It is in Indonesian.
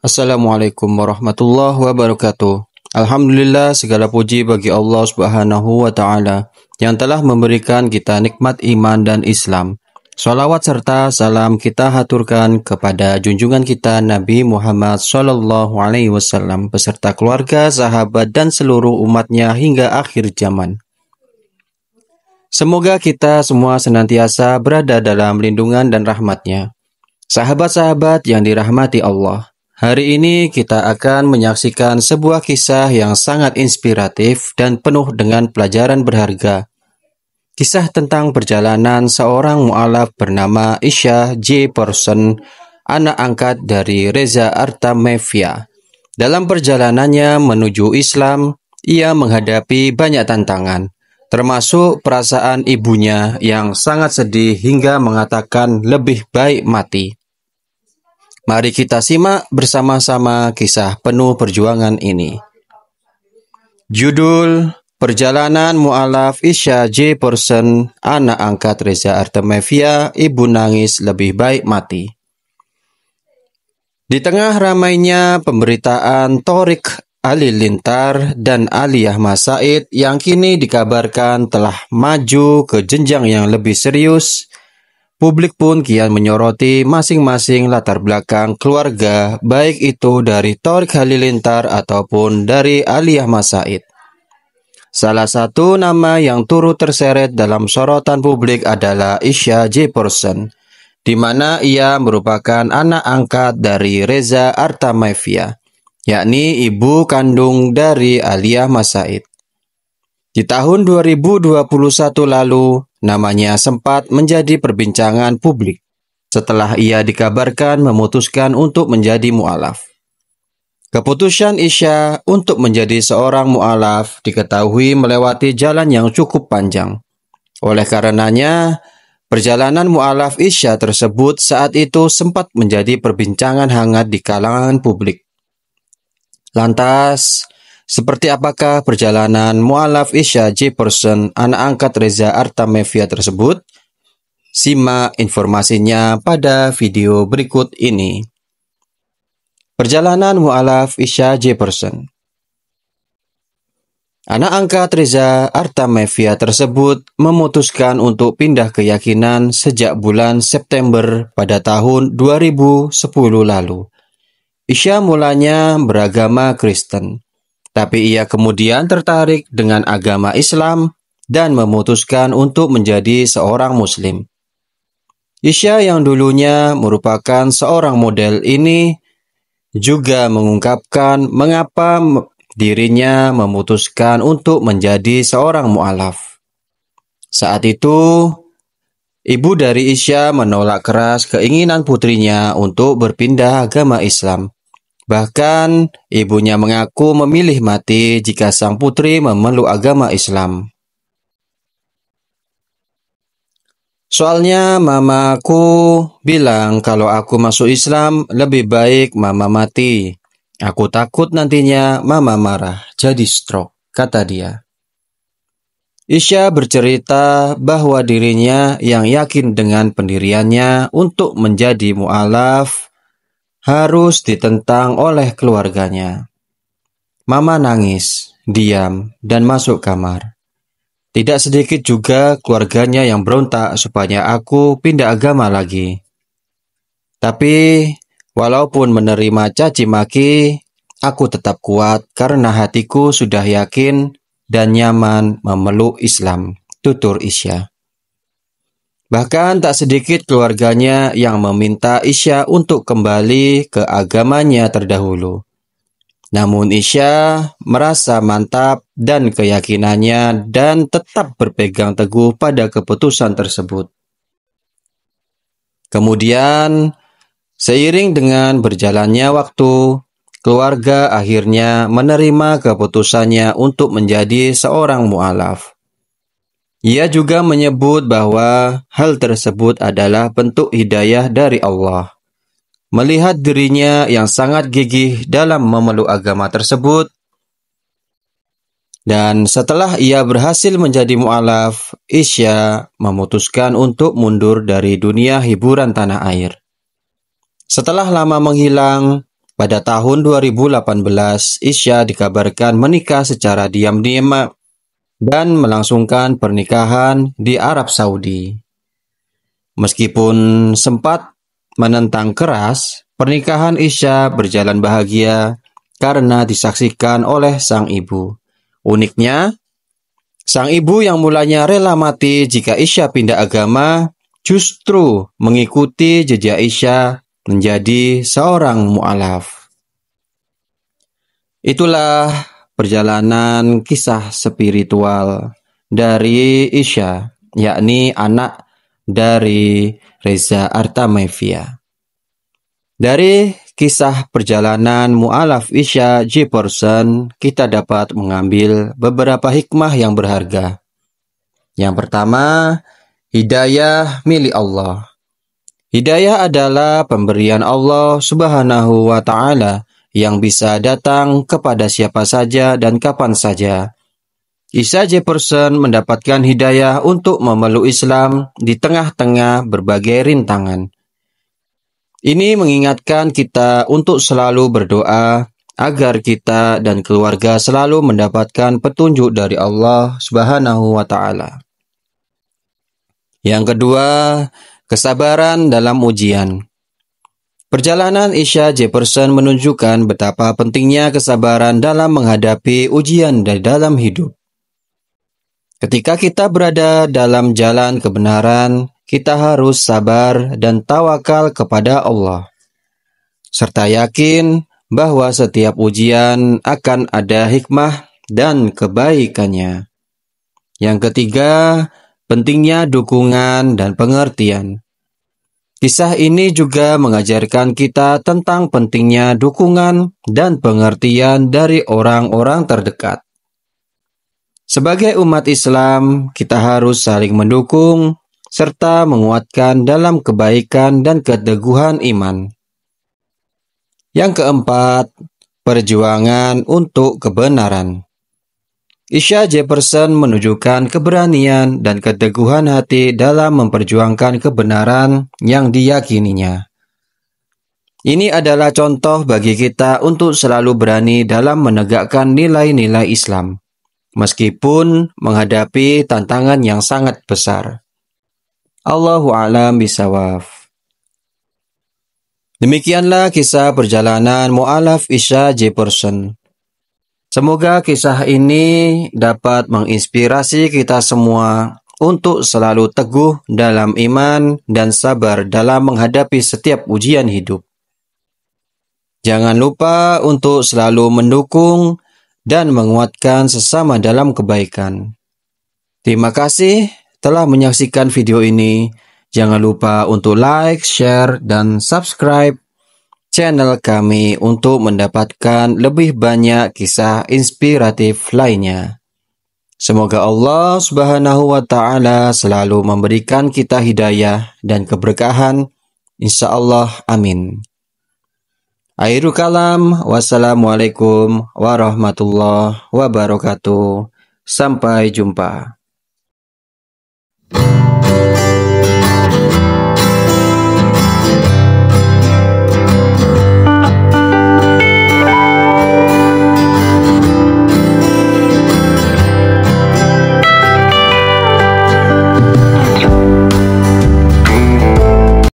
Assalamualaikum warahmatullahi wabarakatuh. Alhamdulillah segala puji bagi Allah Subhanahu wa taala yang telah memberikan kita nikmat iman dan Islam. Salawat serta salam kita haturkan kepada junjungan kita Nabi Muhammad Shallallahu Alaihi Wasallam beserta keluarga, sahabat dan seluruh umatnya hingga akhir zaman. Semoga kita semua senantiasa berada dalam lindungan dan rahmatnya. Sahabat-sahabat yang dirahmati Allah, Hari ini kita akan menyaksikan sebuah kisah yang sangat inspiratif dan penuh dengan pelajaran berharga. Kisah tentang perjalanan seorang mu'alaf bernama Isha J. Person, anak angkat dari Reza Artamevia. Dalam perjalanannya menuju Islam, ia menghadapi banyak tantangan, termasuk perasaan ibunya yang sangat sedih hingga mengatakan lebih baik mati. Mari kita simak bersama-sama kisah penuh perjuangan ini. Judul Perjalanan Mu'alaf Isya J. Person, anak angkat Reza Artemevia, ibu nangis lebih baik mati. Di tengah ramainya pemberitaan Torik Ali Lintar dan Aliyah Masaid yang kini dikabarkan telah maju ke jenjang yang lebih serius, Publik pun kian menyoroti masing-masing latar belakang keluarga, baik itu dari Torik Halilintar ataupun dari Aliyah Masaid. Salah satu nama yang turut terseret dalam sorotan publik adalah Isya Jeperson, di mana ia merupakan anak angkat dari Reza Artamevia, yakni ibu kandung dari Aliyah Masaid. Di tahun 2021 lalu, namanya sempat menjadi perbincangan publik setelah ia dikabarkan memutuskan untuk menjadi mu'alaf. Keputusan Isya untuk menjadi seorang mu'alaf diketahui melewati jalan yang cukup panjang. Oleh karenanya, perjalanan mu'alaf Isya tersebut saat itu sempat menjadi perbincangan hangat di kalangan publik. Lantas, seperti apakah perjalanan mualaf Isya Jefferson, anak angkat Reza Artamevia tersebut? Simak informasinya pada video berikut ini. Perjalanan mualaf Isya Jefferson Anak angkat Reza Artamevia tersebut memutuskan untuk pindah keyakinan sejak bulan September pada tahun 2010 lalu. Isya mulanya beragama Kristen. Tapi ia kemudian tertarik dengan agama Islam dan memutuskan untuk menjadi seorang Muslim. Isya yang dulunya merupakan seorang model ini juga mengungkapkan mengapa dirinya memutuskan untuk menjadi seorang mu'alaf. Saat itu, ibu dari Isya menolak keras keinginan putrinya untuk berpindah agama Islam. Bahkan ibunya mengaku memilih mati jika sang putri memeluk agama Islam. Soalnya mamaku bilang kalau aku masuk Islam lebih baik mama mati. Aku takut nantinya mama marah jadi stroke, kata dia. Isya bercerita bahwa dirinya yang yakin dengan pendiriannya untuk menjadi mu'alaf harus ditentang oleh keluarganya. Mama nangis, diam, dan masuk kamar. Tidak sedikit juga keluarganya yang berontak supaya aku pindah agama lagi. Tapi, walaupun menerima caci maki, aku tetap kuat karena hatiku sudah yakin dan nyaman memeluk Islam, tutur Isya. Bahkan tak sedikit keluarganya yang meminta Isya untuk kembali ke agamanya terdahulu. Namun Isya merasa mantap dan keyakinannya dan tetap berpegang teguh pada keputusan tersebut. Kemudian, seiring dengan berjalannya waktu, keluarga akhirnya menerima keputusannya untuk menjadi seorang mualaf. Ia juga menyebut bahwa hal tersebut adalah bentuk hidayah dari Allah. Melihat dirinya yang sangat gigih dalam memeluk agama tersebut, dan setelah ia berhasil menjadi mu'alaf, Isya memutuskan untuk mundur dari dunia hiburan tanah air. Setelah lama menghilang, pada tahun 2018, Isya dikabarkan menikah secara diam-diam dan melangsungkan pernikahan di Arab Saudi. Meskipun sempat menentang keras, pernikahan Isya berjalan bahagia karena disaksikan oleh sang ibu. Uniknya, sang ibu yang mulanya rela mati jika Isya pindah agama justru mengikuti jejak Isya menjadi seorang mu'alaf. Itulah perjalanan kisah spiritual dari Isya, yakni anak dari Reza Artamevia. Dari kisah perjalanan mu'alaf Isya J. Person, kita dapat mengambil beberapa hikmah yang berharga. Yang pertama, hidayah milik Allah. Hidayah adalah pemberian Allah Subhanahu wa Ta'ala yang bisa datang kepada siapa saja dan kapan saja. Isa Jefferson mendapatkan hidayah untuk memeluk Islam di tengah-tengah berbagai rintangan. Ini mengingatkan kita untuk selalu berdoa agar kita dan keluarga selalu mendapatkan petunjuk dari Allah Subhanahu wa taala. Yang kedua, kesabaran dalam ujian. Perjalanan Isha Jefferson menunjukkan betapa pentingnya kesabaran dalam menghadapi ujian dari dalam hidup. Ketika kita berada dalam jalan kebenaran, kita harus sabar dan tawakal kepada Allah, serta yakin bahwa setiap ujian akan ada hikmah dan kebaikannya. Yang ketiga, pentingnya dukungan dan pengertian. Kisah ini juga mengajarkan kita tentang pentingnya dukungan dan pengertian dari orang-orang terdekat. Sebagai umat Islam, kita harus saling mendukung serta menguatkan dalam kebaikan dan keteguhan iman. Yang keempat, perjuangan untuk kebenaran. Isha Jefferson menunjukkan keberanian dan keteguhan hati dalam memperjuangkan kebenaran yang diyakininya. Ini adalah contoh bagi kita untuk selalu berani dalam menegakkan nilai-nilai Islam, meskipun menghadapi tantangan yang sangat besar. Allahu alam bisawaf. Demikianlah kisah perjalanan Mu'alaf Isha Jefferson. Semoga kisah ini dapat menginspirasi kita semua untuk selalu teguh dalam iman dan sabar dalam menghadapi setiap ujian hidup. Jangan lupa untuk selalu mendukung dan menguatkan sesama dalam kebaikan. Terima kasih telah menyaksikan video ini. Jangan lupa untuk like, share, dan subscribe channel kami untuk mendapatkan lebih banyak kisah inspiratif lainnya. Semoga Allah Subhanahu wa taala selalu memberikan kita hidayah dan keberkahan. Insyaallah amin. Akhirul kalam, wassalamualaikum warahmatullahi wabarakatuh. Sampai jumpa.